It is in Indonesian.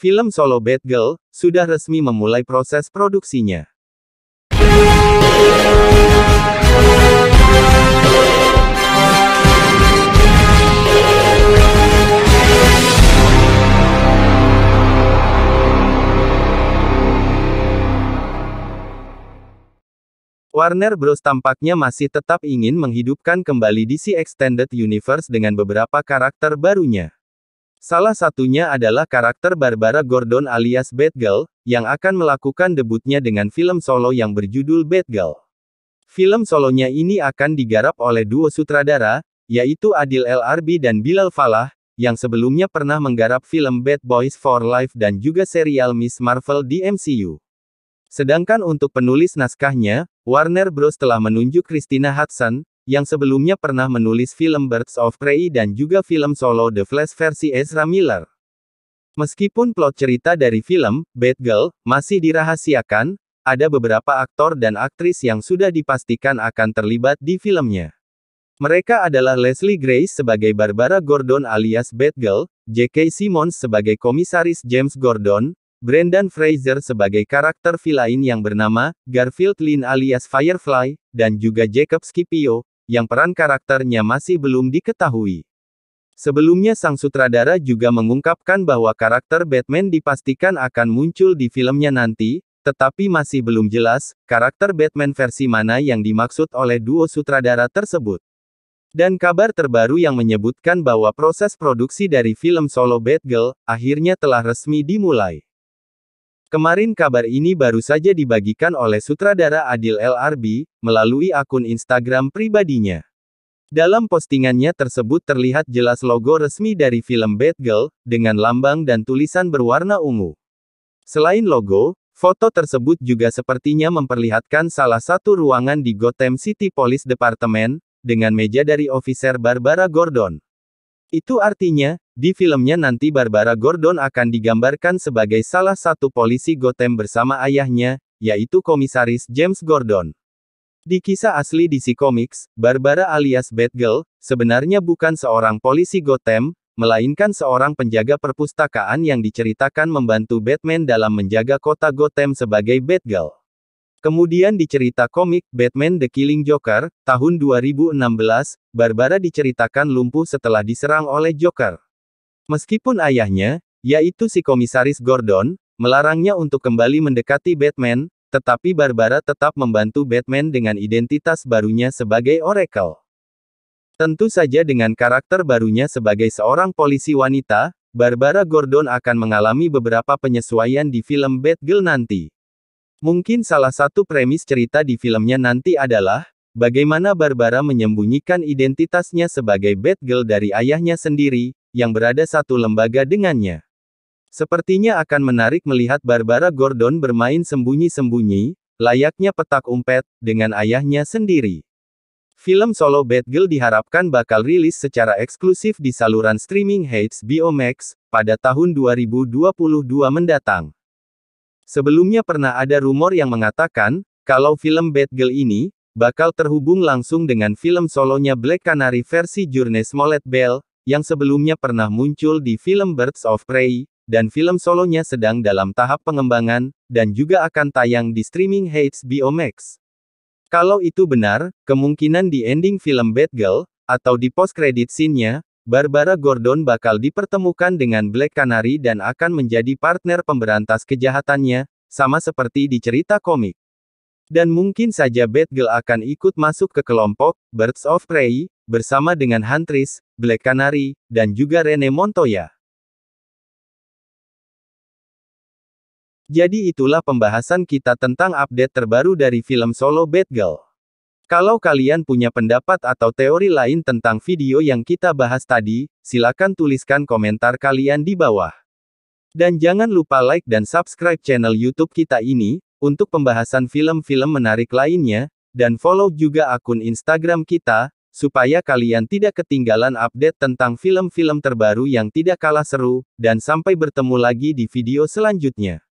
Film solo Bad Girl sudah resmi memulai proses produksinya. Warner Bros. tampaknya masih tetap ingin menghidupkan kembali DC Extended Universe dengan beberapa karakter barunya. Salah satunya adalah karakter Barbara Gordon alias Batgirl, yang akan melakukan debutnya dengan film solo yang berjudul Batgirl. Film solonya ini akan digarap oleh duo sutradara, yaitu Adil El Arbi dan Bilal Falah, yang sebelumnya pernah menggarap film Bad Boys for Life dan juga serial Miss Marvel di MCU. Sedangkan untuk penulis naskahnya, Warner Bros. telah menunjuk Christina Hudson, yang sebelumnya pernah menulis film Birds of Prey dan juga film solo The Flash versi Ezra Miller. Meskipun plot cerita dari film, Batgirl, masih dirahasiakan, ada beberapa aktor dan aktris yang sudah dipastikan akan terlibat di filmnya. Mereka adalah Leslie Grace sebagai Barbara Gordon alias Batgirl, J.K. Simmons sebagai Komisaris James Gordon, Brendan Fraser sebagai karakter villain yang bernama Garfield Lynn alias Firefly, dan juga Jacob Scipio, yang peran karakternya masih belum diketahui. Sebelumnya sang sutradara juga mengungkapkan bahwa karakter Batman dipastikan akan muncul di filmnya nanti, tetapi masih belum jelas, karakter Batman versi mana yang dimaksud oleh duo sutradara tersebut. Dan kabar terbaru yang menyebutkan bahwa proses produksi dari film solo Batgirl, akhirnya telah resmi dimulai. Kemarin kabar ini baru saja dibagikan oleh sutradara Adil LRB, melalui akun Instagram pribadinya. Dalam postingannya tersebut terlihat jelas logo resmi dari film Batgirl dengan lambang dan tulisan berwarna ungu. Selain logo, Foto tersebut juga sepertinya memperlihatkan salah satu ruangan di Gotham City Police Department, dengan meja dari ofiser Barbara Gordon. Itu artinya, di filmnya nanti Barbara Gordon akan digambarkan sebagai salah satu polisi Gotham bersama ayahnya, yaitu komisaris James Gordon. Di kisah asli DC Comics, Barbara alias Batgirl, sebenarnya bukan seorang polisi Gotham, melainkan seorang penjaga perpustakaan yang diceritakan membantu Batman dalam menjaga kota Gotham sebagai Batgirl. Kemudian di cerita komik Batman The Killing Joker, tahun 2016, Barbara diceritakan lumpuh setelah diserang oleh Joker. Meskipun ayahnya, yaitu si komisaris Gordon, melarangnya untuk kembali mendekati Batman, tetapi Barbara tetap membantu Batman dengan identitas barunya sebagai Oracle. Tentu saja dengan karakter barunya sebagai seorang polisi wanita, Barbara Gordon akan mengalami beberapa penyesuaian di film Batgirl nanti. Mungkin salah satu premis cerita di filmnya nanti adalah, bagaimana Barbara menyembunyikan identitasnya sebagai Batgirl dari ayahnya sendiri, yang berada satu lembaga dengannya. Sepertinya akan menarik melihat Barbara Gordon bermain sembunyi-sembunyi, layaknya petak umpet, dengan ayahnya sendiri. Film solo Batgirl diharapkan bakal rilis secara eksklusif di saluran streaming HBO Max, pada tahun 2022 mendatang. Sebelumnya pernah ada rumor yang mengatakan, kalau film Batgirl ini, bakal terhubung langsung dengan film solonya Black Canary versi Journey Smollett Bell, yang sebelumnya pernah muncul di film Birds of Prey, dan film solonya sedang dalam tahap pengembangan, dan juga akan tayang di streaming HBO Max. Kalau itu benar, kemungkinan di ending film Batgirl atau di post-credit scene-nya, Barbara Gordon bakal dipertemukan dengan Black Canary dan akan menjadi partner pemberantas kejahatannya, sama seperti di cerita komik. Dan mungkin saja Batgirl akan ikut masuk ke kelompok Birds of Prey bersama dengan Huntress, Black Canary, dan juga Rene Montoya. Jadi itulah pembahasan kita tentang update terbaru dari film solo Batgirl. Kalau kalian punya pendapat atau teori lain tentang video yang kita bahas tadi, silakan tuliskan komentar kalian di bawah. Dan jangan lupa like dan subscribe channel YouTube kita ini, untuk pembahasan film-film menarik lainnya, dan follow juga akun Instagram kita, supaya kalian tidak ketinggalan update tentang film-film terbaru yang tidak kalah seru, dan sampai bertemu lagi di video selanjutnya.